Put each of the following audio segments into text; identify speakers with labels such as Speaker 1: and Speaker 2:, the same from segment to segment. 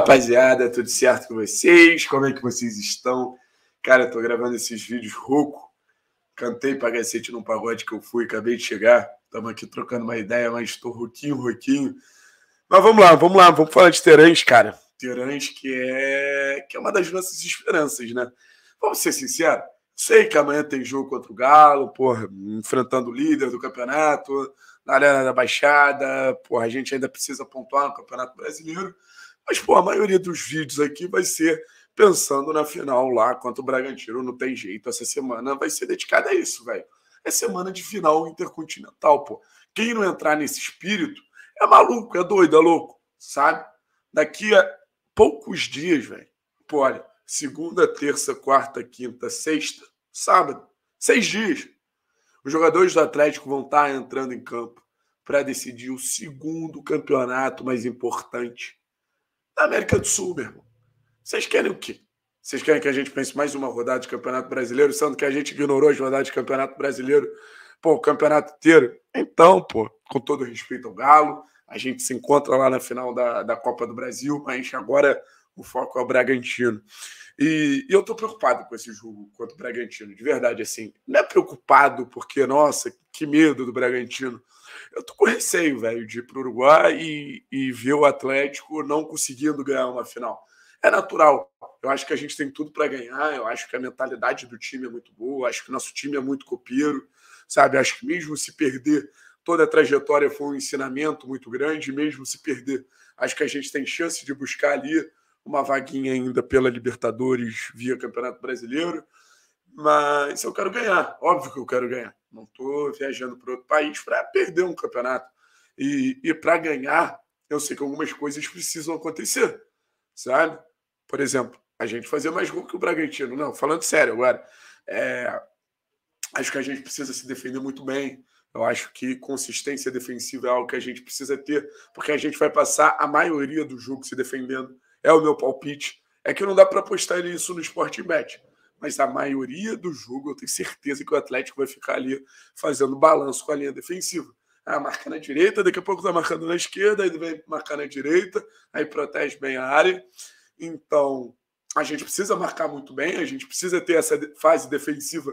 Speaker 1: rapaziada, tudo certo com vocês? Como é que vocês estão? Cara, eu tô gravando esses vídeos rouco. Cantei pra cacete num pagode que eu fui, acabei de chegar. Estamos aqui trocando uma ideia, mas tô rouquinho, rouquinho. Mas vamos lá, vamos lá, vamos falar de Terãs, cara. Terãs que é, que é uma das nossas esperanças, né? Vamos ser sinceros. Sei que amanhã tem jogo contra o Galo, porra, enfrentando o líder do campeonato, na Arena da Baixada, porra, a gente ainda precisa pontuar no Campeonato Brasileiro. Mas, pô, a maioria dos vídeos aqui vai ser pensando na final lá quanto o Bragantino. Não tem jeito. Essa semana vai ser dedicada a isso, velho. É semana de final intercontinental, pô. Quem não entrar nesse espírito é maluco, é doido, é louco, sabe? Daqui a poucos dias, velho. Pô, olha, segunda, terça, quarta, quinta, sexta, sábado. Seis dias. Os jogadores do Atlético vão estar tá entrando em campo para decidir o segundo campeonato mais importante da América do Sul, meu irmão. Vocês querem o quê? Vocês querem que a gente pense mais uma rodada de Campeonato Brasileiro, sendo que a gente ignorou as rodadas de Campeonato Brasileiro, pô, o campeonato inteiro? Então, pô, com todo respeito ao Galo, a gente se encontra lá na final da, da Copa do Brasil, mas agora o foco é o Bragantino. E, e eu tô preocupado com esse jogo contra o Bragantino, de verdade, assim. Não é preocupado porque, nossa, que medo do Bragantino eu tô com receio, velho, de ir pro Uruguai e, e ver o Atlético não conseguindo ganhar uma final. É natural. Eu acho que a gente tem tudo para ganhar. Eu acho que a mentalidade do time é muito boa. Eu acho que nosso time é muito copeiro, sabe? Eu acho que mesmo se perder, toda a trajetória foi um ensinamento muito grande. Mesmo se perder, acho que a gente tem chance de buscar ali uma vaguinha ainda pela Libertadores via Campeonato Brasileiro. Mas eu quero ganhar, óbvio que eu quero ganhar não estou viajando para outro país para perder um campeonato. E, e para ganhar, eu sei que algumas coisas precisam acontecer, sabe? Por exemplo, a gente fazer mais gol que o Bragantino. Não, falando sério agora, é, acho que a gente precisa se defender muito bem. Eu acho que consistência defensiva é algo que a gente precisa ter, porque a gente vai passar a maioria do jogo se defendendo. É o meu palpite. É que não dá para apostar nisso no Sporting Bet mas a maioria do jogo eu tenho certeza que o Atlético vai ficar ali fazendo balanço com a linha defensiva. Ah, marca na direita, daqui a pouco tá marcando na esquerda, aí vem marcar na direita, aí protege bem a área. Então, a gente precisa marcar muito bem, a gente precisa ter essa fase defensiva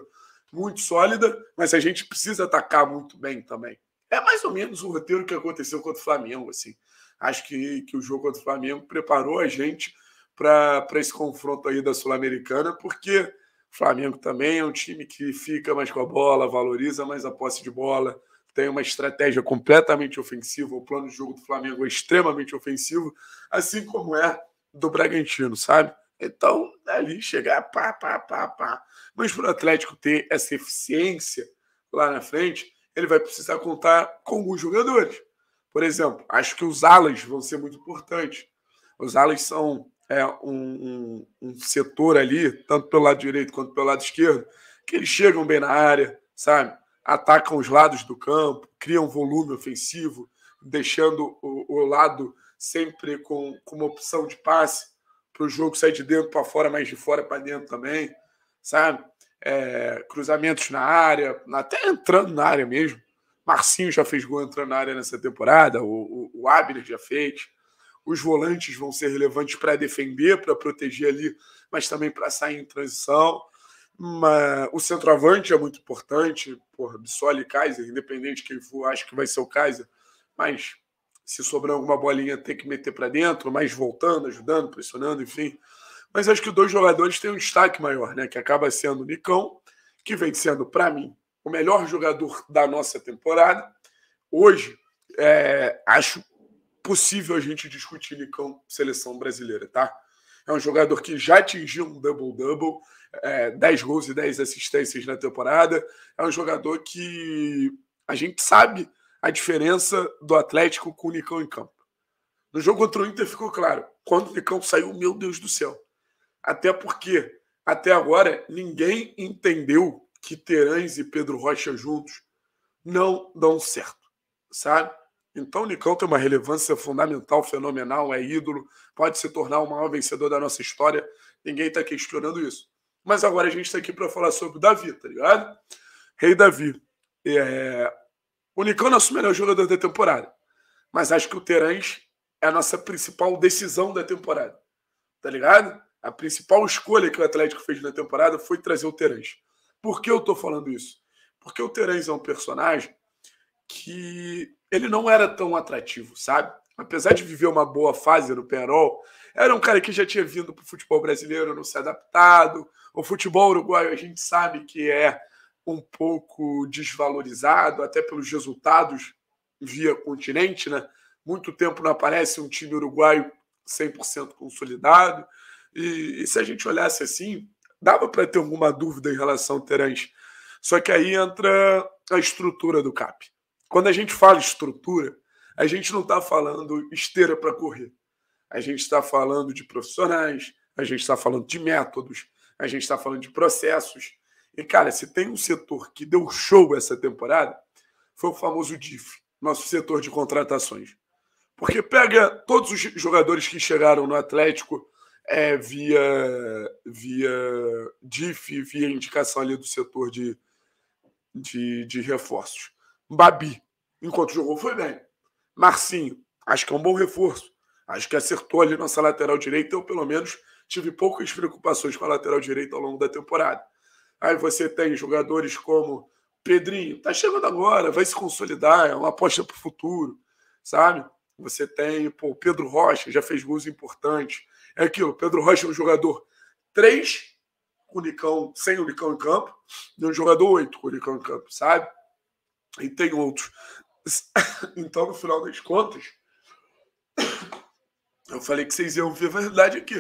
Speaker 1: muito sólida, mas a gente precisa atacar muito bem também. É mais ou menos o roteiro que aconteceu contra o Flamengo, assim. Acho que, que o jogo contra o Flamengo preparou a gente para esse confronto aí da Sul-Americana, porque o Flamengo também é um time que fica mais com a bola, valoriza mais a posse de bola, tem uma estratégia completamente ofensiva, o plano de jogo do Flamengo é extremamente ofensivo, assim como é do Bragantino, sabe? Então, dali chegar, pá, pá, pá, pá. Mas para o Atlético ter essa eficiência lá na frente, ele vai precisar contar com os jogadores. Por exemplo, acho que os alas vão ser muito importantes. Os alas são é, um, um, um, setor ali, tanto pelo lado direito quanto pelo lado esquerdo, que eles chegam bem na área, sabe? Atacam os lados do campo, criam volume ofensivo, deixando o, o lado sempre com, com uma opção de passe para o jogo sair de dentro para fora, mas de fora para dentro também, sabe? É, cruzamentos na área, até entrando na área mesmo. Marcinho já fez gol entrando na área nessa temporada, o, o, o Abner já fez os volantes vão ser relevantes para defender, para proteger ali, mas também para sair em transição. o centroavante é muito importante, por Bissoli Kaiser, independente quem for, acho que vai ser o Kaiser, mas se sobrar alguma bolinha tem que meter para dentro, mais voltando, ajudando, pressionando, enfim. Mas acho que dois jogadores têm um destaque maior, né? Que acaba sendo o Nicão, que vem sendo, para mim, o melhor jogador da nossa temporada. Hoje, é, acho possível a gente discutir Nicão seleção brasileira, tá? É um jogador que já atingiu um double-double, é, 10 gols e 10 assistências na temporada. É um jogador que a gente sabe a diferença do Atlético com o Nicão em campo. No jogo contra o Inter ficou claro. Quando o Nicão saiu, meu Deus do céu. Até porque, até agora, ninguém entendeu que Terãs e Pedro Rocha juntos não dão certo, sabe? Então, Nicão tem uma relevância fundamental, fenomenal, é ídolo, pode se tornar o maior vencedor da nossa história. Ninguém está questionando isso. Mas agora a gente está aqui para falar sobre o Davi, tá ligado? Rei Davi. É... O Nicão é nosso melhor jogador da temporada. Mas acho que o Terãs é a nossa principal decisão da temporada. Tá ligado? A principal escolha que o Atlético fez na temporada foi trazer o Terãs. Por que eu estou falando isso? Porque o Terãs é um personagem que ele não era tão atrativo, sabe? Apesar de viver uma boa fase no Penarol, era um cara que já tinha vindo para o futebol brasileiro, não se adaptado. O futebol uruguaio a gente sabe que é um pouco desvalorizado, até pelos resultados via continente, né? Muito tempo não aparece um time uruguaio 100% consolidado. E, e, se a gente olhasse assim, dava para ter alguma dúvida em relação ao Terence. Só que aí entra a estrutura do CAP. Quando a gente fala estrutura, a gente não está falando esteira para correr. A gente está falando de profissionais, a gente está falando de métodos, a gente está falando de processos. E, cara, se tem um setor que deu show essa temporada, foi o famoso DIF, nosso setor de contratações. Porque pega todos os jogadores que chegaram no Atlético é, via, via DIF, via indicação ali do setor de, de, de reforços. Babi, enquanto jogou, foi bem. Marcinho, acho que é um bom reforço. Acho que acertou ali nossa lateral direita. Eu, pelo menos, tive poucas preocupações com a lateral direita ao longo da temporada. Aí você tem jogadores como Pedrinho, tá chegando agora, vai se consolidar, é uma aposta para o futuro, sabe? Você tem pô, Pedro Rocha, já fez gols importantes. É aquilo, Pedro Rocha é um jogador 3, unicão, sem unicão em campo, e um jogador 8 com unicão em campo, sabe? e tem outros. Então, no final das contas, eu falei que vocês iam ver a verdade aqui.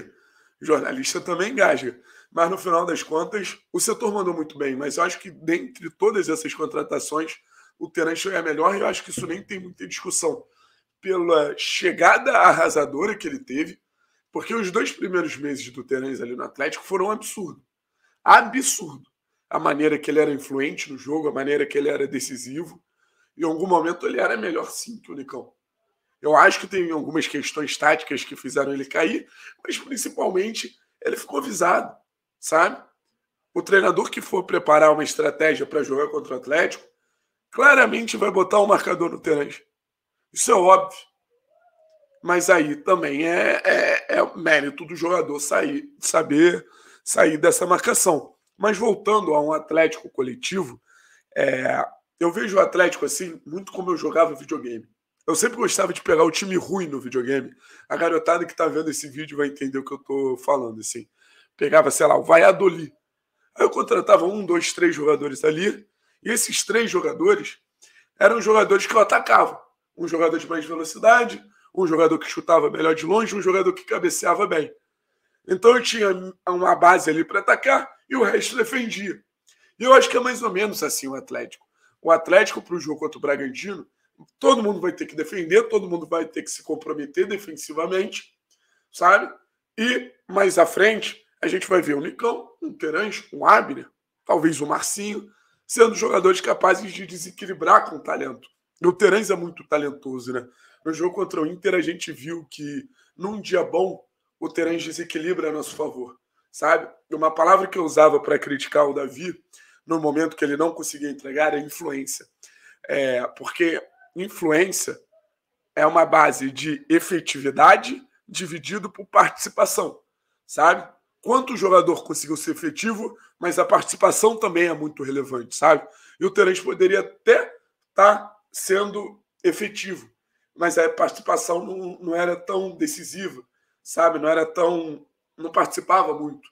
Speaker 1: O jornalista também engaja. Mas no final das contas, o setor mandou muito bem. Mas eu acho que dentre todas essas contratações, o Terence é melhor e eu acho que isso nem tem muita discussão. Pela chegada arrasadora que ele teve, porque os dois primeiros meses do Terence ali no Atlético foram um absurdo. Absurdo a maneira que ele era influente no jogo, a maneira que ele era decisivo. Em algum momento ele era melhor sim que o Nicão. Eu acho que tem algumas questões táticas que fizeram ele cair, mas principalmente ele ficou avisado, sabe? O treinador que for preparar uma estratégia para jogar contra o Atlético claramente vai botar o um marcador no Terence. Isso é óbvio. Mas aí também é, é, é mérito do jogador sair, saber sair dessa marcação. Mas voltando a um Atlético coletivo, é, eu vejo o Atlético assim, muito como eu jogava videogame. Eu sempre gostava de pegar o time ruim no videogame. A garotada que tá vendo esse vídeo vai entender o que eu tô falando, assim. Pegava, sei lá, o Vaiadoli. Aí eu contratava um, dois, três jogadores ali, e esses três jogadores eram jogadores que eu atacava. Um jogador de mais velocidade, um jogador que chutava melhor de longe, um jogador que cabeceava bem. Então eu tinha uma base ali para atacar, e o resto defendia. E eu acho que é mais ou menos assim o Atlético. O Atlético, para o jogo contra o Bragantino, todo mundo vai ter que defender, todo mundo vai ter que se comprometer defensivamente, sabe? E mais à frente, a gente vai ver o Nicão, um Terange, um Abner, talvez o Marcinho, sendo jogadores capazes de desequilibrar com o talento. O Terães é muito talentoso, né? No jogo contra o Inter, a gente viu que num dia bom, o Terães desequilibra a nosso favor sabe? Uma palavra que eu usava para criticar o Davi no momento que ele não conseguia entregar é influência. É, porque influência é uma base de efetividade dividido por participação, sabe? Quanto o jogador conseguiu ser efetivo, mas a participação também é muito relevante, sabe? E o Terence poderia até estar tá sendo efetivo, mas a participação não, não era tão decisiva, sabe? Não era tão não participava muito.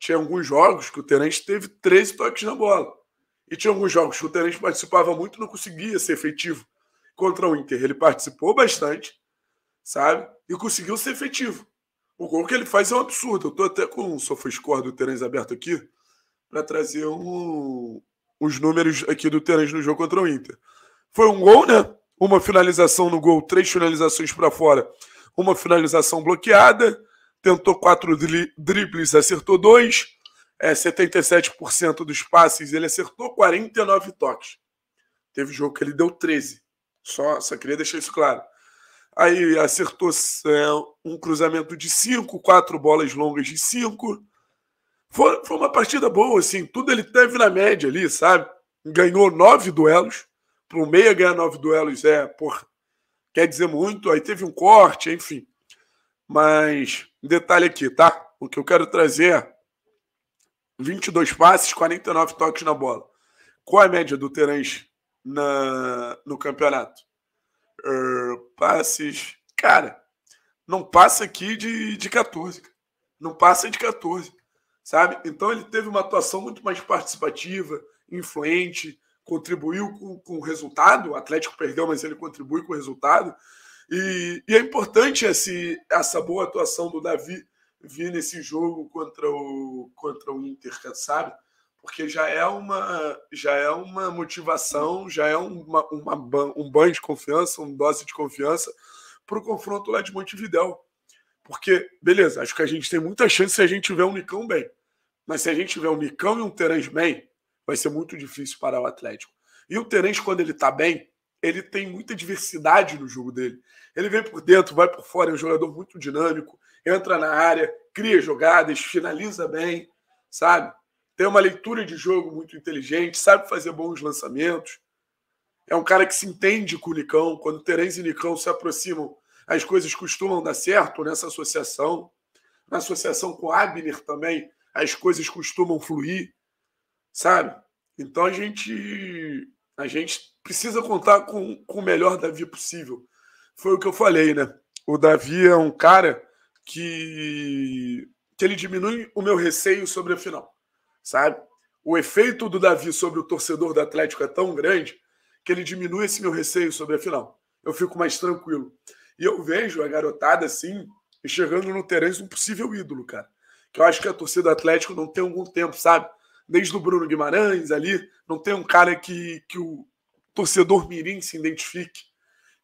Speaker 1: Tinha alguns jogos que o Terence teve 13 toques na bola. E tinha alguns jogos que o Terence participava muito não conseguia ser efetivo. Contra o Inter, ele participou bastante, sabe? E conseguiu ser efetivo. O gol que ele faz é um absurdo. Eu estou até com o sofascore do Terence aberto aqui para trazer um, os números aqui do Terence no jogo contra o Inter. Foi um gol, né? Uma finalização no gol, três finalizações para fora, uma finalização bloqueada tentou quatro triples, dribles, acertou dois, é, 77% dos passes, ele acertou 49 toques. Teve jogo que ele deu 13. Só, só queria deixar isso claro. Aí acertou é, um cruzamento de 5, quatro bolas longas de 5. Foi, foi uma partida boa, assim, tudo ele teve na média ali, sabe? Ganhou nove duelos. Para o meia ganhar nove duelos é, porra, quer dizer muito. Aí teve um corte, enfim. Mas, detalhe aqui, tá? O que eu quero trazer é 22 passes, 49 toques na bola. Qual a média do Terence na, no campeonato? Uh, passes. Cara, não passa aqui de, de 14. Não passa de 14. Sabe? Então ele teve uma atuação muito mais participativa, influente, contribuiu com, com o resultado. O Atlético perdeu, mas ele contribui com o resultado. E, e é importante esse, essa boa atuação do Davi vir nesse jogo contra o, contra o Inter, sabe? Porque já é uma, já é uma motivação, já é uma, uma um banho de confiança, um dose de confiança para o confronto lá de Montevidéu. Porque, beleza, acho que a gente tem muita chance se a gente tiver um Nicão bem. Mas se a gente tiver um Nicão e um Terence bem, vai ser muito difícil para o Atlético. E o Terence, quando ele está bem, ele tem muita diversidade no jogo dele. Ele vem por dentro, vai por fora, é um jogador muito dinâmico, entra na área, cria jogadas, finaliza bem, sabe? Tem uma leitura de jogo muito inteligente, sabe fazer bons lançamentos. É um cara que se entende com o Nicão. Quando Terence e Nicão se aproximam, as coisas costumam dar certo nessa associação. Na associação com Abner também, as coisas costumam fluir, sabe? Então a gente a gente precisa contar com, com o melhor Davi possível. Foi o que eu falei, né? O Davi é um cara que, que ele diminui o meu receio sobre a final, sabe? O efeito do Davi sobre o torcedor do Atlético é tão grande que ele diminui esse meu receio sobre a final. Eu fico mais tranquilo. E eu vejo a garotada assim, enxergando no Terence um possível ídolo, cara. Que eu acho que a torcida do Atlético não tem algum tempo, sabe? Desde o Bruno Guimarães ali, não tem um cara que, que o, torcedor mirim se identifique,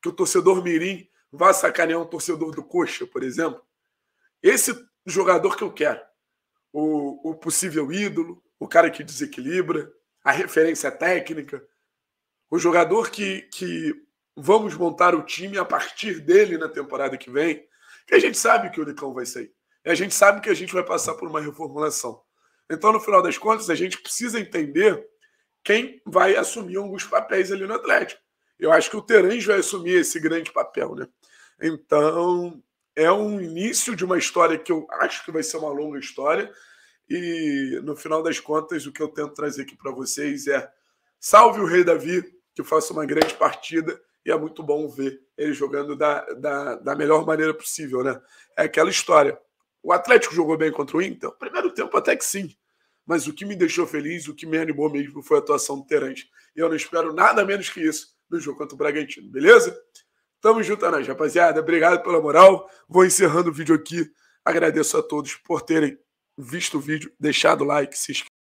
Speaker 1: que o torcedor mirim vá sacanear um torcedor do Coxa, por exemplo. Esse jogador que eu quero, o, o possível ídolo, o cara que desequilibra, a referência técnica, o jogador que, que vamos montar o time a partir dele na temporada que vem, que a gente sabe que o Licão vai sair. E a gente sabe que a gente vai passar por uma reformulação. Então, no final das contas, a gente precisa entender quem vai assumir alguns papéis ali no Atlético. Eu acho que o Terãs vai assumir esse grande papel, né? Então, é um início de uma história que eu acho que vai ser uma longa história. E no final das contas, o que eu tento trazer aqui para vocês é: salve o Rei Davi, que faça uma grande partida. E é muito bom ver ele jogando da, da, da melhor maneira possível, né? É aquela história. O Atlético jogou bem contra o Inter? Primeiro tempo, até que sim. Mas o que me deixou feliz, o que me animou mesmo foi a atuação do Terence. E eu não espero nada menos que isso no jogo contra o Bragantino, beleza? Tamo junto, nós, rapaziada. Obrigado pela moral. Vou encerrando o vídeo aqui. Agradeço a todos por terem visto o vídeo, deixado o like, se inscrevam.